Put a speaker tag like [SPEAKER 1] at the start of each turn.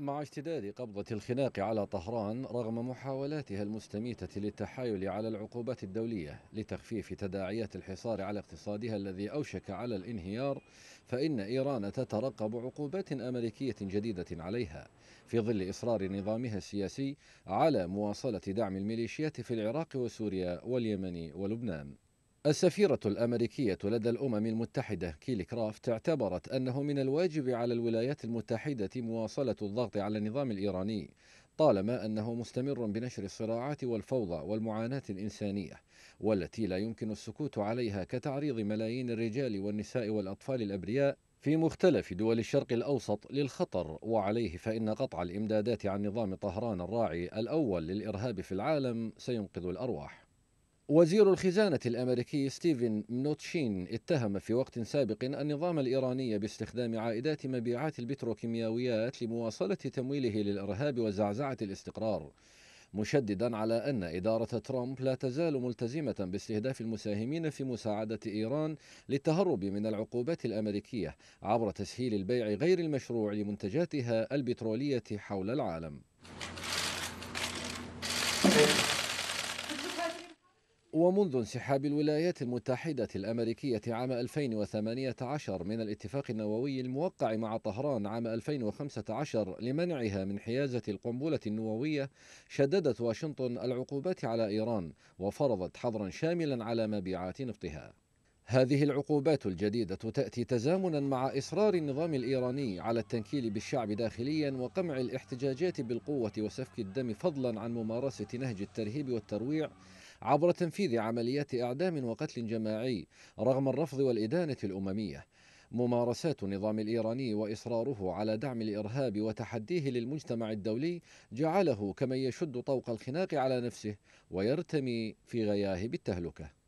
[SPEAKER 1] مع اشتداد قبضة الخناق على طهران رغم محاولاتها المستميتة للتحايل على العقوبات الدولية لتخفيف تداعيات الحصار على اقتصادها الذي أوشك على الانهيار فإن إيران تترقب عقوبات أمريكية جديدة عليها في ظل إصرار نظامها السياسي على مواصلة دعم الميليشيات في العراق وسوريا واليمن ولبنان السفيرة الأمريكية لدى الأمم المتحدة كيلي كرافت اعتبرت أنه من الواجب على الولايات المتحدة مواصلة الضغط على النظام الإيراني طالما أنه مستمر بنشر الصراعات والفوضى والمعاناة الإنسانية والتي لا يمكن السكوت عليها كتعريض ملايين الرجال والنساء والأطفال الأبرياء في مختلف دول الشرق الأوسط للخطر وعليه فإن قطع الإمدادات عن نظام طهران الراعي الأول للإرهاب في العالم سينقذ الأرواح وزير الخزانة الأمريكي ستيفن نوتشين اتهم في وقت سابق النظام الإيراني باستخدام عائدات مبيعات البتروكيماويات لمواصلة تمويله للإرهاب وزعزعة الاستقرار مشددا على أن إدارة ترامب لا تزال ملتزمة باستهداف المساهمين في مساعدة إيران للتهرب من العقوبات الأمريكية عبر تسهيل البيع غير المشروع لمنتجاتها البترولية حول العالم. ومنذ انسحاب الولايات المتحدة الأمريكية عام 2018 من الاتفاق النووي الموقع مع طهران عام 2015 لمنعها من حيازة القنبلة النووية شددت واشنطن العقوبات على إيران وفرضت حظرا شاملا على مبيعات نفطها هذه العقوبات الجديدة تأتي تزامنا مع إصرار النظام الإيراني على التنكيل بالشعب داخليا وقمع الاحتجاجات بالقوة وسفك الدم فضلا عن ممارسة نهج الترهيب والترويع عبر تنفيذ عمليات إعدام وقتل جماعي رغم الرفض والإدانة الأممية ممارسات النظام الإيراني وإصراره على دعم الإرهاب وتحديه للمجتمع الدولي جعله كمن يشد طوق الخناق على نفسه ويرتمي في غياهب التهلكه